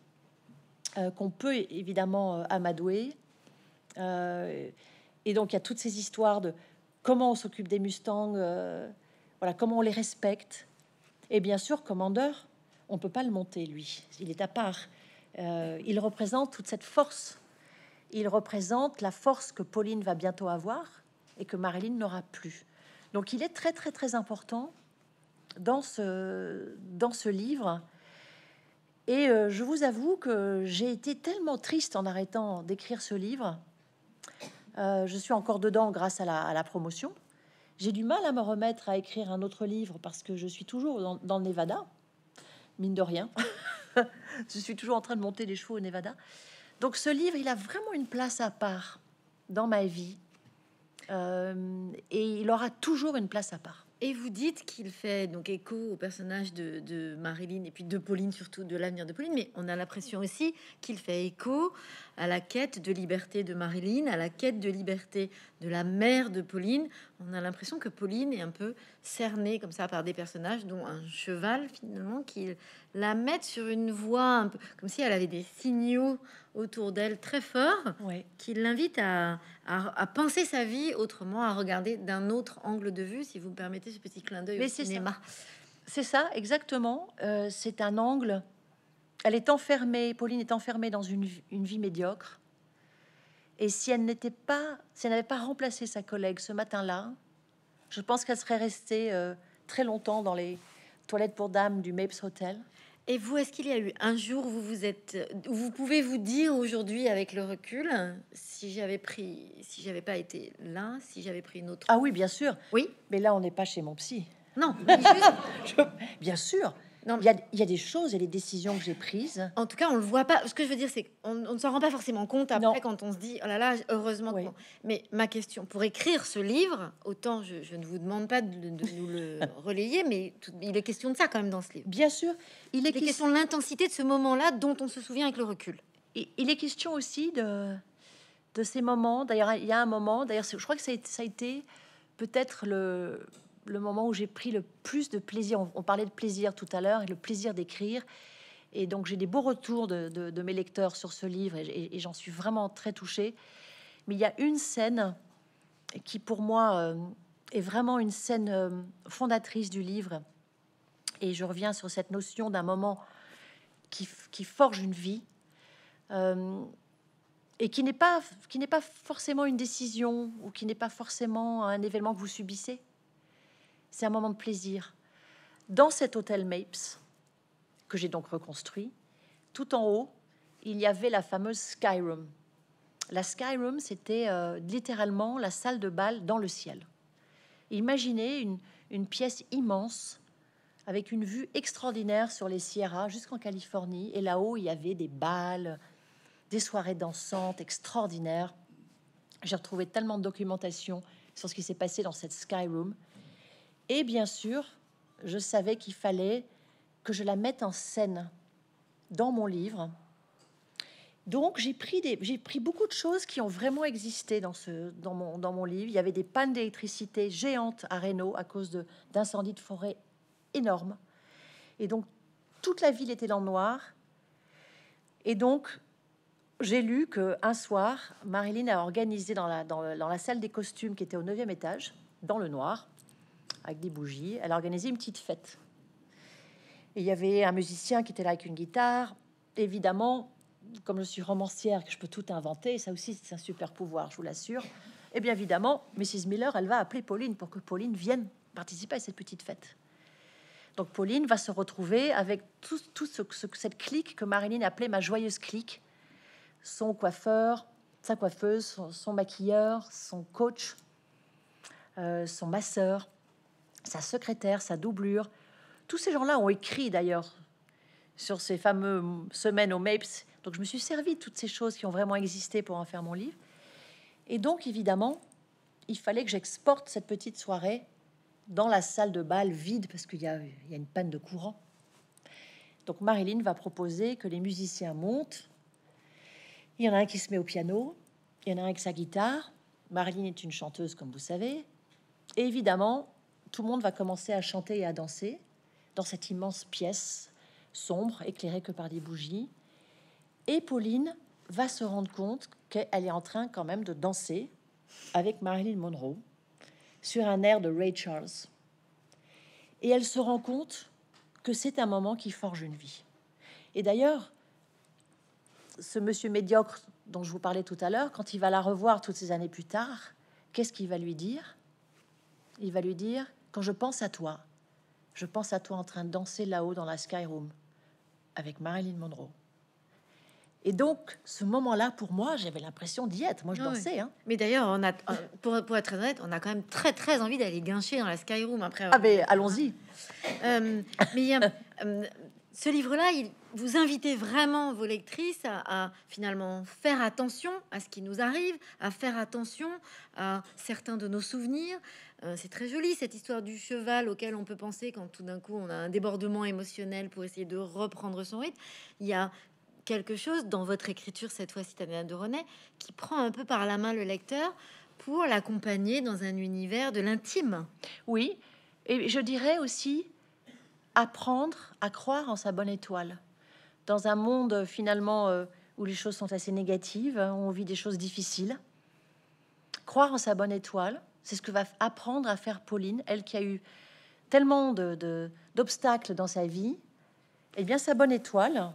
euh, qu'on peut évidemment euh, amadouer. et donc, il y a toutes ces histoires de comment on s'occupe des Mustangs, voilà, comment on les respecte. Et bien sûr, commandeur on ne peut pas le monter, lui. Il est à part. Euh, il représente toute cette force. Il représente la force que Pauline va bientôt avoir et que Marilyn n'aura plus. Donc il est très très très important dans ce, dans ce livre. Et euh, je vous avoue que j'ai été tellement triste en arrêtant d'écrire ce livre. Euh, je suis encore dedans grâce à la, promotion. J'ai du mal à me remettre à écrire un autre livre parce que je suis toujours dans le Nevada mine de rien. je suis toujours en train de monter les chevaux au Nevada. Donc ce livre, il a vraiment une place à part dans ma vie. Euh, et il aura toujours une place à part. Et vous dites qu'il fait donc écho au personnage de, Marilyn et puis de Pauline, surtout de l'avenir de Pauline, mais on a l'impression aussi qu'il fait écho à la quête de liberté de Marilyn, à la quête de liberté de la mère de Pauline. On a l'impression que Pauline est un peu cernée comme ça par des personnages, dont un cheval finalement, qui la met sur une voie un peu comme si elle avait des signaux autour d'elle très fort qui l'invite à, à, penser sa vie autrement, à regarder d'un autre angle de vue, si vous me permettez ce petit clin d'œil au cinéma. C'est ça, exactement. Euh, c'est un angle. Elle est enfermée, Pauline est enfermée dans une, une vie médiocre. Et si elle n'était pas, si elle n'avait pas remplacé sa collègue ce matin-là, je pense qu'elle serait restée euh, très longtemps dans les toilettes pour dames du Mapes Hotel. Et vous, est-ce qu'il y a eu un jour où vous vous êtes, vous pouvez vous dire aujourd'hui avec le recul, si j'avais pris, si j'avais pas été là, si j'avais pris une autre. Ah oui, bien sûr. Oui. Mais là, on n'est pas chez mon psy. Non. Bien sûr. Non, il, y a, des choses et des décisions que j'ai prises. En tout cas, on le voit pas. Ce que je veux dire, c'est qu'on ne s'en rend pas forcément compte après quand on se dit oh là là, heureusement. Que Mais ma question, pour écrire ce livre, autant je, ne vous demande pas de, nous le relayer, mais il est question de ça quand même dans ce livre. Bien sûr, il est, question de l'intensité de ce moment-là dont on se souvient avec le recul. Et, il est question aussi de, de ces moments. D'ailleurs, il y a un moment. D'ailleurs, je crois que ça a été peut-être le le moment où j'ai pris le plus de plaisir. On, parlait de plaisir tout à l'heure et le plaisir d'écrire. Et donc j'ai des beaux retours de, mes lecteurs sur ce livre et, j'en suis vraiment très touchée. Mais il y a une scène qui pour moi euh, est vraiment une scène euh, fondatrice du livre. Et je reviens sur cette notion d'un moment qui, forge une vie euh, et qui n'est pas qui n'est pas forcément une décision ou qui n'est pas forcément un événement que vous subissez c'est un moment de plaisir. Dans cet hôtel Mapes, que j'ai donc reconstruit, tout en haut, il y avait la fameuse Skyroom. La Skyroom, c'était euh, littéralement la salle de bal dans le ciel. Imaginez une, pièce immense avec une vue extraordinaire sur les Sierras jusqu'en Californie. Et là-haut, il y avait des balles, des soirées dansantes extraordinaires. J'ai retrouvé tellement de documentation sur ce qui s'est passé dans cette Skyroom. Et bien sûr, je savais qu'il fallait que je la mette en scène dans mon livre. Donc j'ai pris, beaucoup de choses qui ont vraiment existé dans, mon, livre. Il y avait des pannes d'électricité géantes à Reno à cause d'incendies de forêt énormes. Et donc toute la ville était dans le noir. Et donc j'ai lu qu'un soir, Marilyn a organisé dans la, dans la salle des costumes qui était au neuvième étage, dans le noir, avec des bougies. Elle organisait une petite fête. Et il y avait un musicien qui était là avec une guitare. Évidemment, comme je suis romancière, que je peux tout inventer, ça aussi c'est un super pouvoir, je vous l'assure. Et eh bien évidemment, Mrs. Miller, elle va appeler Pauline pour que Pauline vienne participer à cette petite fête. Donc Pauline va se retrouver avec tout, ce, cette clique que Marilyn appelait ma joyeuse clique. Son coiffeur, sa coiffeuse, son, maquilleur, son coach, euh, son masseur, sa secrétaire, sa doublure. Tous ces gens-là ont écrit d'ailleurs sur ces fameuses semaines au MAPES. Donc je me suis servi de toutes ces choses qui ont vraiment existé pour en faire mon livre. Et donc évidemment, il fallait que j'exporte cette petite soirée dans la salle de bal vide parce qu'il y, y, a une panne de courant. Donc Marilyn va proposer que les musiciens montent. Il y en a un qui se met au piano, il y en a un avec sa guitare. Marilyn est une chanteuse, comme vous savez. Et évidemment, tout le monde va commencer à chanter et à danser dans cette immense pièce sombre, éclairée que par des bougies. Et Pauline va se rendre compte qu'elle est en train quand même de danser avec Marilyn Monroe sur un air de Ray Charles. Et elle se rend compte que c'est un moment qui forge une vie. Et d'ailleurs, ce monsieur médiocre dont je vous parlais tout à l'heure, quand il va la revoir toutes ces années plus tard, qu'est-ce qu'il va lui dire Il va lui dire quand je pense à toi, je pense à toi en train de danser là-haut dans la Skyroom avec Marilyn Monroe. Et donc, ce moment-là, pour moi, j'avais l'impression d'y être. Moi, je ah dansais. Hein. Mais d'ailleurs, on a, euh, pour, pour, être honnête, on a quand même très, très envie d'aller guincher dans la Skyroom après. Ah, mais allons-y. Euh, mais euh, ce livre-là, il, vous invitez vraiment vos lectrices à, finalement faire attention à ce qui nous arrive, à faire attention à certains de nos souvenirs. Euh, c'est très joli cette histoire du cheval auquel on peut penser quand tout d'un coup on a un débordement émotionnel pour essayer de reprendre son rythme. Il y a quelque chose dans votre écriture cette fois-ci, Madame de René, qui prend un peu par la main le lecteur pour l'accompagner dans un univers de l'intime. Oui, et je dirais aussi apprendre à croire en sa bonne étoile dans un monde euh, finalement euh, où les choses sont assez négatives, hein, où on vit des choses difficiles. Croire en sa bonne étoile, c'est ce que va apprendre à faire Pauline, elle qui a eu tellement d'obstacles de, dans sa vie. Et eh bien, sa bonne étoile.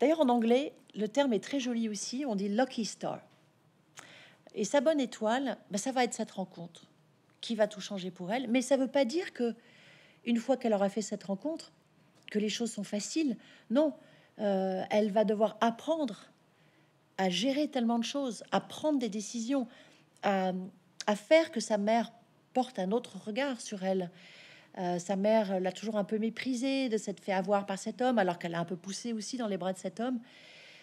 D'ailleurs, en anglais, le terme est très joli aussi, on dit lucky star. Et sa bonne étoile, ben, ça va être cette rencontre qui va tout changer pour elle. Mais ça ne veut pas dire que, une fois qu'elle aura fait cette rencontre, que les choses sont faciles. Non, euh, elle va devoir apprendre à gérer tellement de choses, à prendre des décisions, à, faire que sa mère porte un autre regard sur elle. Euh, sa mère l'a toujours un peu méprisée de s'être fait avoir par cet homme, alors qu'elle a un peu poussé aussi dans les bras de cet homme,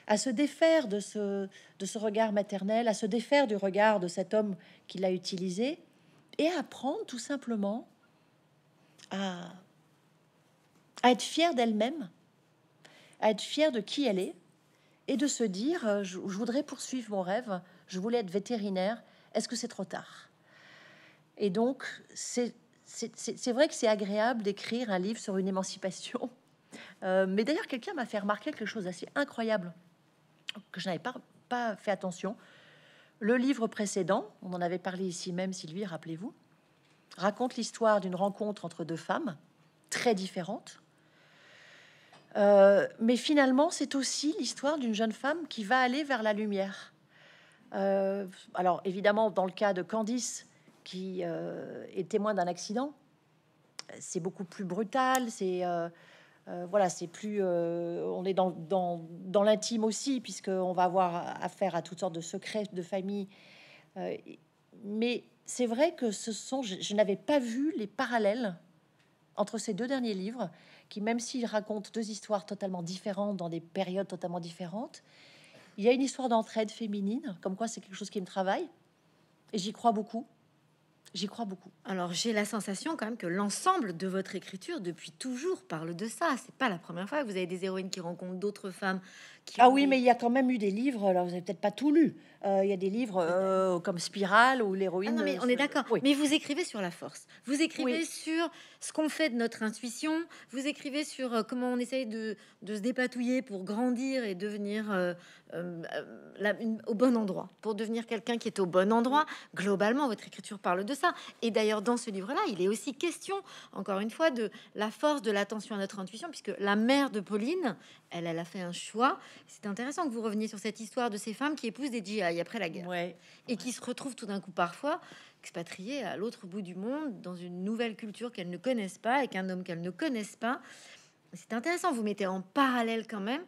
à se défaire de ce, regard maternel, à se défaire du regard de cet homme qui l'a utilisé, et à apprendre tout simplement à être fière d'elle-même, à être fière de qui elle est et de se dire euh, je, voudrais poursuivre mon rêve, je voulais être vétérinaire, est-ce que c'est trop tard Et donc, c'est vrai que c'est agréable d'écrire un livre sur une émancipation. Euh, mais d'ailleurs, quelqu'un m'a fait remarquer quelque chose d'assez incroyable que je n'avais pas, pas fait attention. Le livre précédent, on en avait parlé ici même, Sylvie, rappelez-vous, raconte l'histoire d'une rencontre entre deux femmes très différentes euh, mais finalement, c'est aussi l'histoire d'une jeune femme qui va aller vers la lumière. Euh, alors évidemment, dans le cas de Candice, qui euh, est témoin d'un accident, c'est beaucoup plus brutal, c'est... voilà, c'est plus. on est dans, l'intime aussi, puisqu'on va avoir affaire à toutes sortes de secrets de famille. mais c'est vrai que ce sont. je n'avais pas vu les parallèles entre ces deux derniers livres qui, même s'il raconte deux histoires totalement différentes, dans des périodes totalement différentes, il y a une histoire d'entraide féminine, comme quoi c'est quelque chose qui me travaille, et j'y crois beaucoup. J'y crois beaucoup. Alors j'ai la sensation quand même que l'ensemble de votre écriture depuis toujours parle de ça. C'est pas la première fois que vous avez des héroïnes qui rencontrent d'autres femmes. Qui ah oui, mais il y a quand même eu des livres. Alors vous avez peut-être pas tout lu. Euh, il y a des livres euh, comme Spirale ou l'héroïne. Ah non mais euh, on est d'accord. Mais vous écrivez sur la force. Vous écrivez sur ce qu'on fait de notre intuition. Vous écrivez sur comment on essaye de, se dépatouiller pour grandir et devenir la, au bon endroit, pour devenir quelqu'un qui est au bon endroit. Globalement, votre écriture parle de ça. Et d'ailleurs, dans ce livre-là, il est aussi question, encore une fois, de la force de l'attention à notre intuition, puisque la mère de Pauline, elle, elle a fait un choix. C'est intéressant que vous reveniez sur cette histoire de ces femmes qui épousent des GI après la guerre et qui se retrouvent tout d'un coup parfois expatriées à l'autre bout du monde dans une nouvelle culture qu'elles ne connaissent pas, avec un homme qu'elles ne connaissent pas. C'est intéressant, vous mettez en parallèle quand même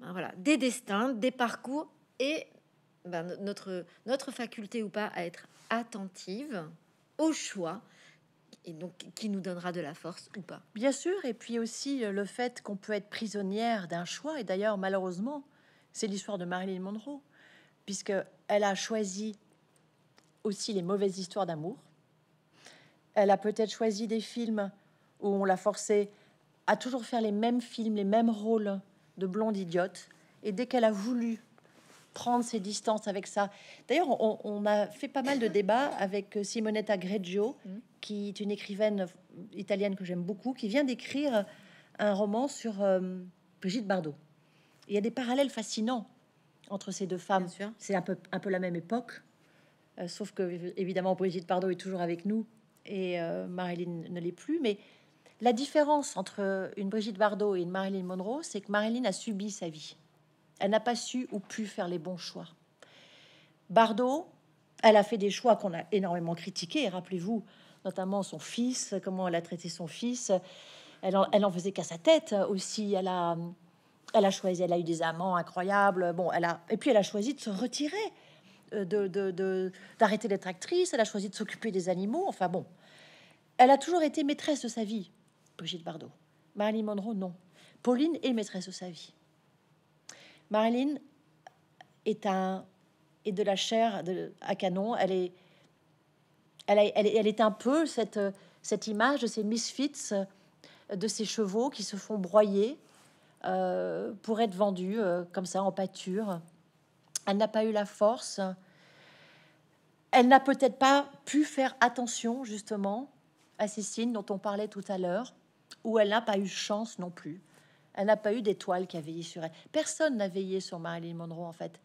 ben voilà, des destins, des parcours et ben, notre, notre faculté ou pas à être attentive au choix et donc qui nous donnera de la force ou pas. Bien sûr, et puis aussi euh, le fait qu'on peut être prisonnière d'un choix, et d'ailleurs malheureusement, c'est l'histoire de Marilyn Monroe, puisque elle a choisi aussi les mauvaises histoires d'amour. Elle a peut-être choisi des films où on l'a forcée à toujours faire les mêmes films, les mêmes rôles de blonde idiote, et dès qu'elle a voulu prendre ses distances avec ça. D'ailleurs, on, a fait pas mal de débats avec euh, Simonetta Greggio, mm. qui est une écrivaine italienne que j'aime beaucoup, qui vient d'écrire un roman sur euh, Brigitte Bardot. il y a des parallèles fascinants entre ces deux femmes. C'est un peu, un peu la même époque, euh, sauf que évidemment Brigitte Bardot est toujours avec nous et Marilyn ne l'est plus. Mais la différence entre une Brigitte Bardot et une Marilyn Monroe, c'est que Marilyn a subi sa vie. Elle n'a pas su ou pu faire les bons choix. Bardot, elle a fait des choix qu'on a énormément critiqués. Rappelez-vous notamment son fils, comment elle a traité son fils. Elle en, faisait qu'à sa tête aussi. Elle a, elle a choisi, elle a eu des amants incroyables. Bon, elle a, et puis elle a choisi de se retirer, euh, de, d'arrêter d'être actrice. Elle a choisi de s'occuper des animaux. Enfin bon, elle a toujours été maîtresse de sa vie, Brigitte Bardot. Marilyn Monroe, non. Pauline est maîtresse de sa vie. Marilyn est, un, est de la chair de, à canon. Elle est, elle, est un peu cette, cette image de ces misfits, de ces chevaux qui se font broyer euh, pour être vendus euh, comme ça en pâture. Elle n'a pas eu la force. Elle n'a peut-être pas pu faire attention justement à ces signes dont on parlait tout à l'heure, où elle n'a pas eu chance non plus. Elle n'a pas eu d'étoile qui a veillé sur elle. Personne n'a veillé sur Marilyn Monroe, en fait.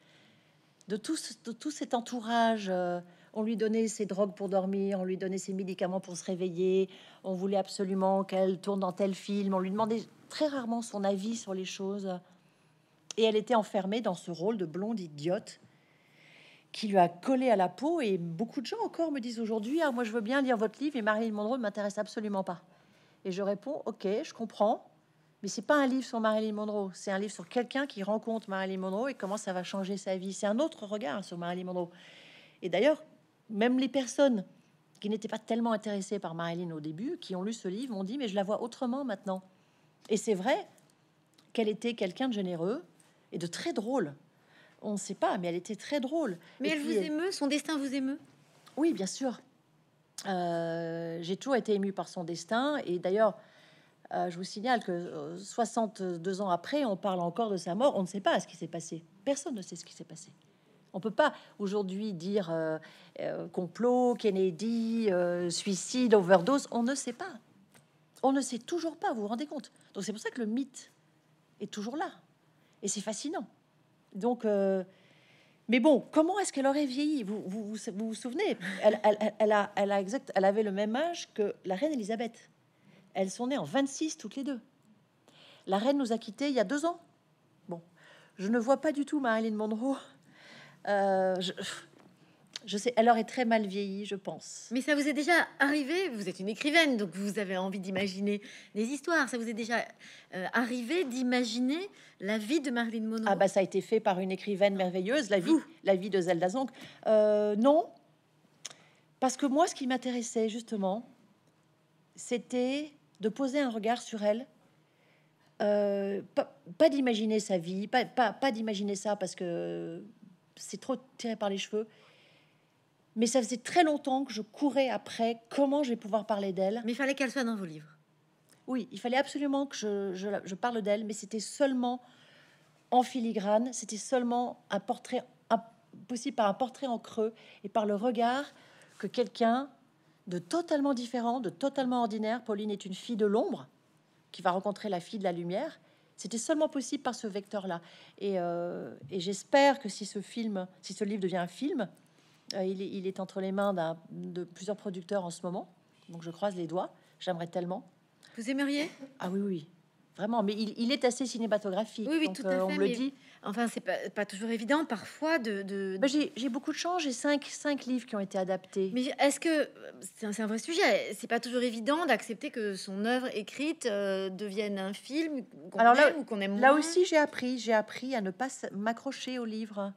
De tout, cet entourage, euh, on lui donnait ses drogues pour dormir, on lui donnait ses médicaments pour se réveiller, on voulait absolument qu'elle tourne dans tel film, on lui demandait très rarement son avis sur les choses. Et elle était enfermée dans ce rôle de blonde idiote qui lui a collé à la peau. Et beaucoup de gens encore me disent aujourd'hui, ah, moi je veux bien lire votre livre et Marilyn Monroe ne m'intéresse absolument pas. Et je réponds, ok, je comprends, mais c'est pas un livre sur Marilyn Monroe, c'est un livre sur quelqu'un qui rencontre Marilyn Monroe et comment ça va changer sa vie. C'est un autre regard sur Marilyn Monroe. Et d'ailleurs, même les personnes qui n'étaient pas tellement intéressées par Marilyn au début, qui ont lu ce livre, m'ont dit mais je la vois autrement maintenant. Et c'est vrai qu'elle était quelqu'un de généreux et de très drôle. On ne sait pas, mais elle était très drôle. Mais elle vous émeut, son destin vous émeut. Oui, bien sûr. Euh, j'ai toujours été émue par son destin. Et d'ailleurs, euh, je vous signale que 62 euh, ans après, on parle encore de sa mort. On ne sait pas ce qui s'est passé. Personne ne sait ce qui s'est passé. On peut pas aujourd'hui dire euh, complot, Kennedy, suicide, overdose. On ne sait pas. On ne sait toujours pas, vous vous rendez compte. Donc c'est pour ça que le mythe est toujours là. Et c'est fascinant. Donc, mais bon, comment est-ce qu'elle aurait vieilli vous vous, souvenez elle, elle avait le même âge que la reine Elisabeth. Elles sont nées en 26 toutes les deux. La reine nous a quittés il y a deux ans. Bon, je ne vois pas du tout Marilyn Monroe. Euh, je, sais, elle aurait très mal vieilli, je pense. Mais ça vous est déjà arrivé Vous êtes une écrivaine, donc vous avez envie d'imaginer des histoires. Ça vous est déjà euh, arrivé d'imaginer la vie de Marilyn Monroe Ah bah ça a été fait par une écrivaine merveilleuse, la vie, la vie de Zelda Zonk. Euh, non, parce que moi, ce qui m'intéressait justement, c'était de poser un regard sur elle, euh, pas, d'imaginer sa vie, pas, d'imaginer ça parce que c'est trop tiré par les cheveux. Mais ça faisait très longtemps que je courais après comment je vais pouvoir parler d'elle. Mais il fallait qu'elle soit dans vos livres. Oui, il fallait absolument que je, parle d'elle, mais c'était seulement en filigrane, c'était seulement un portrait possible par un portrait en creux et par le regard que quelqu'un de totalement différent, de totalement ordinaire. Pauline est une fille de l'ombre qui va rencontrer la fille de la lumière. C'était seulement possible par ce vecteur-là. Et, euh, j'espère que si ce film, si ce livre devient un film, euh, il, est, il, est, entre les mains de plusieurs producteurs en ce moment. Donc je croise les doigts. J'aimerais tellement. Vous aimeriez Ah oui, oui. Vraiment, mais il, est assez cinématographique. Oui, oui, tout à euh, fait, on le dit. Enfin, c'est pas, pas toujours évident parfois de. Bah, j'ai beaucoup de chance. J'ai cinq, livres qui ont été adaptés. Mais est-ce que c'est un, vrai sujet C'est pas toujours évident d'accepter que son œuvre écrite euh, devienne un film qu'on aime là, ou qu'on aime moins. Là aussi, j'ai appris. J'ai appris à ne pas m'accrocher au livre.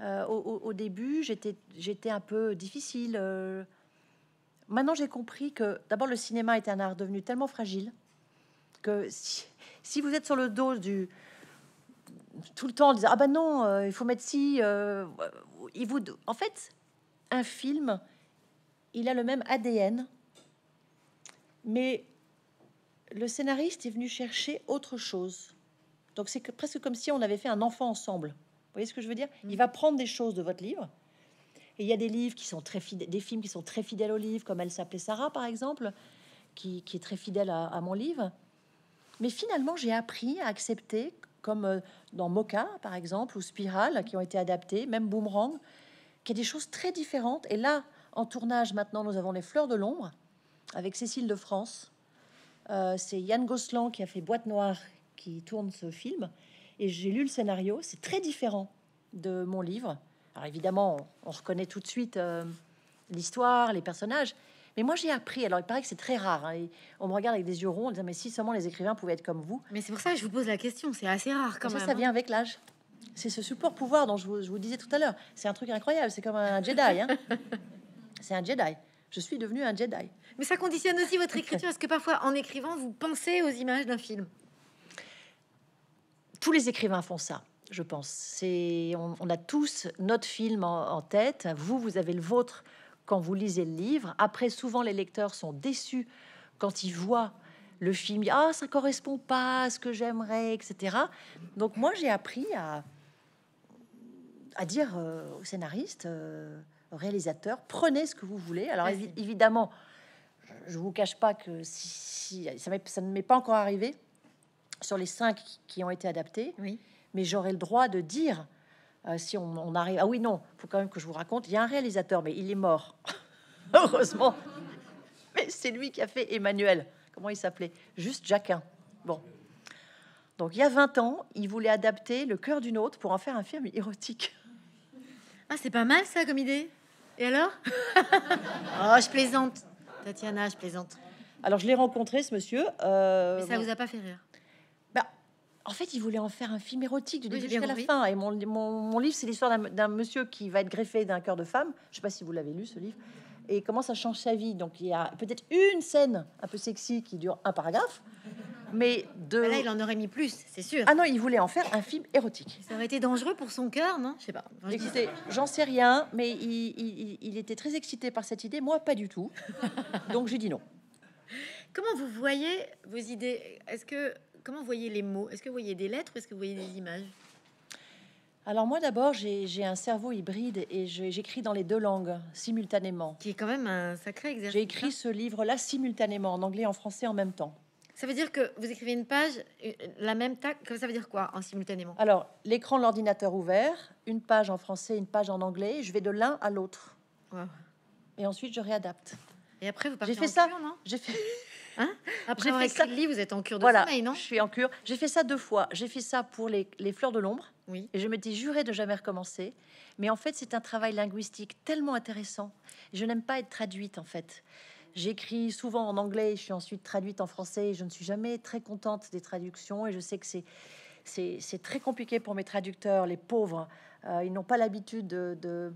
Euh, au, début, j'étais, j'étais un peu difficile. maintenant, j'ai compris que d'abord le cinéma est un art devenu tellement fragile que si, si vous êtes sur le dos du tout le temps en disant ah ben non, euh, il faut mettre ci, euh, il vous en fait un film, il a le même ADN, mais le scénariste est venu chercher autre chose. Donc c'est presque comme si on avait fait un enfant ensemble. Vous voyez ce que je veux dire Il va prendre des choses de votre livre. Et il y a des livres qui sont très des films qui sont très fidèles au livre, comme Elle s'appelait Sarah par exemple, qui, est très fidèle à mon livre. Mais finalement, j'ai appris à accepter, comme euh, dans Mocha, par exemple, ou Spirale, qui ont été adaptés, même Boomerang, qu'il y a des choses très différentes. Et là, en tournage, maintenant, nous avons Les Fleurs de l'Ombre, avec Cécile de France. Euh, c'est Yann Gosselin qui a fait Boîte Noire, qui tourne ce film. Et j'ai lu le scénario, c'est très différent de mon livre. Alors évidemment, on reconnaît tout de suite euh, l'histoire, les personnages, mais moi, j'ai appris. Alors, il paraît que c'est très rare. Hein. On me regarde avec des yeux ronds en disant Mais si seulement les écrivains pouvaient être comme vous. Mais c'est pour ça que je vous pose la question. C'est assez rare quand ça, même. Ça, vient hein. avec l'âge. C'est ce support pouvoir dont je vous, disais tout à l'heure. C'est un truc incroyable. C'est comme un Jedi. Hein. c'est un Jedi. Je suis devenu un Jedi. Mais ça conditionne aussi votre écriture. Est-ce que parfois, en écrivant, vous pensez aux images d'un film Tous les écrivains font ça je pense. C'est on, a tous notre film en, tête. Vous, vous avez le vôtre quand vous lisez le livre. Après, souvent, les lecteurs sont déçus quand ils voient le film. Ah, ça correspond pas à ce que j'aimerais, etc. Donc, moi, j'ai appris à, à dire euh, aux scénaristes, euh, aux réalisateurs, prenez ce que vous voulez. Alors, évidemment, je vous cache pas que si, ça, ne m'est pas encore arrivé sur les cinq qui ont été adaptés, oui. mais j'aurai le droit de dire euh, si on, arrive. Ah oui, non, faut quand même que je vous raconte. Il y a un réalisateur, mais il est mort. Heureusement. Mais c'est lui qui a fait Emmanuel. Comment il s'appelait Juste Jacquin. Bon. Donc il y a 20 ans, il voulait adapter Le cœur d'une autre pour en faire un film érotique. Ah, c'est pas mal ça comme idée. Et alors oh, je plaisante. Tatiana, je plaisante. Alors je l'ai rencontré, ce monsieur. Euh, mais ça vous a pas fait rire en fait, il voulait en faire un film érotique du début la fin. Et mon, livre, c'est l'histoire d'un monsieur qui va être greffé d'un cœur de femme. Je sais pas si vous l'avez lu, ce livre. Et comment ça change sa vie. Donc, il y a peut-être une scène un peu sexy qui dure un paragraphe. Mais de... Ah là, il en aurait mis plus, c'est sûr. Ah non, il voulait en faire un film érotique. Ça aurait été dangereux pour son cœur, non Je sais pas. j'en sais rien, mais il, il était très excité par cette idée. Moi, pas du tout. Donc, j'ai dit non. Comment vous voyez vos idées Est-ce que comment voyez les mots Est-ce que vous voyez des lettres ou est-ce que vous voyez des images alors moi d'abord j'ai un cerveau hybride et j'écris dans les deux langues simultanément. Qui est quand même un sacré exercice. J'ai hein. écrit ce livre-là simultanément en anglais et en français en même temps. Ça veut dire que vous écrivez une page, euh, la même tac, ça veut dire quoi en simultanément Alors l'écran de l'ordinateur ouvert, une page en français, une page en anglais, je vais de l'un à l'autre. Et ensuite je réadapte. Et après vous partez J'ai fait ça, J'ai fait... Hein Après vous êtes en cure de voilà, sommeil, non Je suis en cure. J'ai fait ça deux fois. J'ai fait ça pour les, fleurs de l'ombre. Oui. Et je m'étais juré de jamais recommencer. Mais en fait, c'est un travail linguistique tellement intéressant. Je n'aime pas être traduite, en fait. J'écris souvent en anglais, je suis ensuite traduite en français. Je ne suis jamais très contente des traductions et je sais que c'est c'est très compliqué pour mes traducteurs, les pauvres. Euh, ils n'ont pas l'habitude de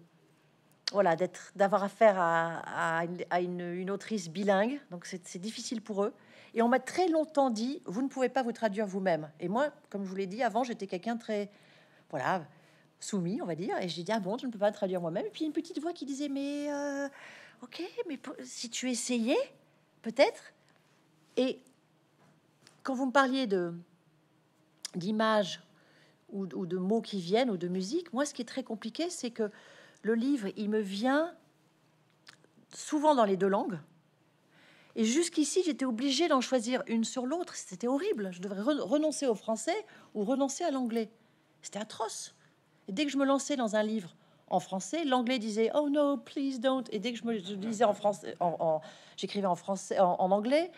voilà, d'être, d'avoir affaire à, une, autrice bilingue, donc c'est difficile pour eux. Et on m'a très longtemps dit, vous ne pouvez pas vous traduire vous-même. Et moi, comme je vous l'ai dit avant, j'étais quelqu'un très, voilà, soumis, on va dire. Et j'ai dit, ah bon, je ne peux pas traduire moi-même. Et puis une petite voix qui disait, mais euh, ok, mais si tu essayais, peut-être. Et quand vous me parliez de d'images ou, de mots qui viennent ou de musique, moi, ce qui est très compliqué, c'est que le livre, il me vient souvent dans les deux langues. Et jusqu'ici, j'étais obligée d'en choisir une sur l'autre. C'était horrible. Je devrais renoncer au français ou renoncer à l'anglais. C'était atroce. Et dès que je me lançais dans un livre en français, l'anglais disait Oh no, please don't. Et dès que je me en français, j'écrivais en français, en, anglais,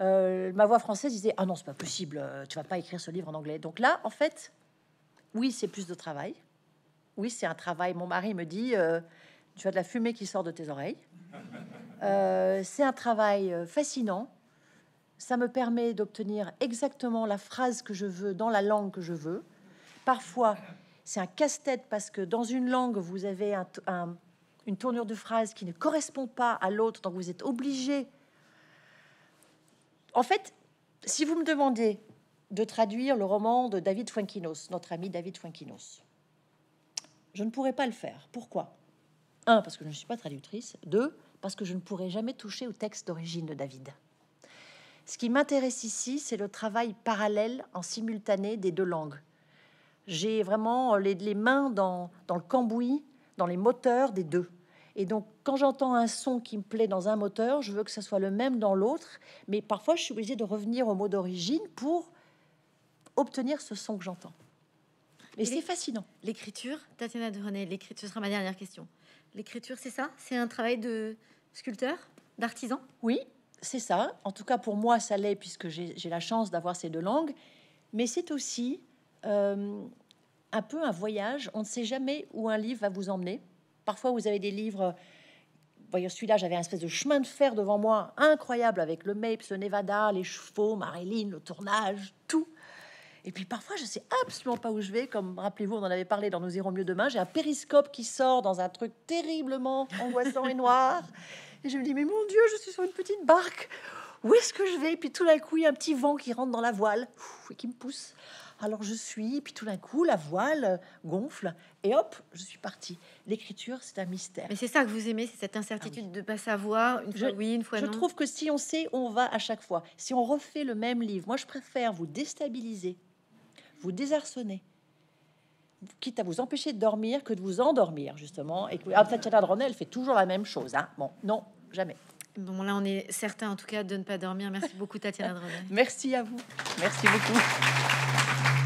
euh, ma voix française disait Ah non, c'est pas possible. Tu vas pas écrire ce livre en anglais. Donc là, en fait, oui, c'est plus de travail. Oui, c'est un travail. Mon mari me dit, euh, tu as de la fumée qui sort de tes oreilles. Euh, c'est un travail euh, fascinant. Ça me permet d'obtenir exactement la phrase que je veux dans la langue que je veux. Parfois, c'est un casse-tête parce que dans une langue, vous avez une tournure de phrase qui ne correspond pas à l'autre, donc vous êtes obligé. En fait, si vous me demandez de traduire le roman de David Fuenquinos, notre ami David Fuenquinos, je ne pourrais pas le faire. Pourquoi Un, parce que je ne suis pas traductrice. Deux, parce que je ne pourrais jamais toucher au texte d'origine de David. Ce qui m'intéresse ici, c'est le travail parallèle en simultané des deux langues. J'ai vraiment les, les mains dans, dans le cambouis, dans les moteurs des deux. Et donc, quand j'entends un son qui me plaît dans un moteur, je veux que ce soit le même dans l'autre. Mais parfois, je suis obligée de revenir au mot d'origine pour obtenir ce son que j'entends. Mais c'est fascinant. L'écriture, Tatiana de René, l'écriture, ce sera ma dernière question. L'écriture, c'est ça C'est un travail de sculpteur, d'artisan Oui, c'est ça. En tout cas, pour moi, ça l'est, puisque j'ai la chance d'avoir ces deux langues. Mais c'est aussi euh, un peu un voyage. On ne sait jamais où un livre va vous emmener. Parfois, vous avez des livres. Voyez, celui-là, j'avais un espèce de chemin de fer devant moi incroyable avec le Mapes, le Nevada, les chevaux, Marilyn, le tournage, tout. Et puis parfois, je sais absolument pas où je vais. Comme rappelez-vous, on en avait parlé dans Nos irons mieux demain. J'ai un périscope qui sort dans un truc terriblement angoissant et noir. Et je me dis, mais mon Dieu, je suis sur une petite barque. Où est-ce que je vais et Puis tout d'un coup, il y a un petit vent qui rentre dans la voile et qui me pousse. Alors je suis, et puis tout d'un coup, la voile gonfle et hop, je suis partie. L'écriture, c'est un mystère. Mais c'est ça que vous aimez, c'est cette incertitude de ah ne de pas savoir. Une oui, une fois non. Je trouve que si on sait, on va à chaque fois. Si on refait le même livre, moi je préfère vous déstabiliser vous désarçonner quitte à vous empêcher de dormir que de vous endormir, justement. Et que la ah, Tatiana Dronel fait toujours la même chose. Hein. Bon, non, jamais. Bon, là, on est certain, en tout cas, de ne pas dormir. Merci beaucoup, Tatiana Dronel. Merci à vous. Merci beaucoup.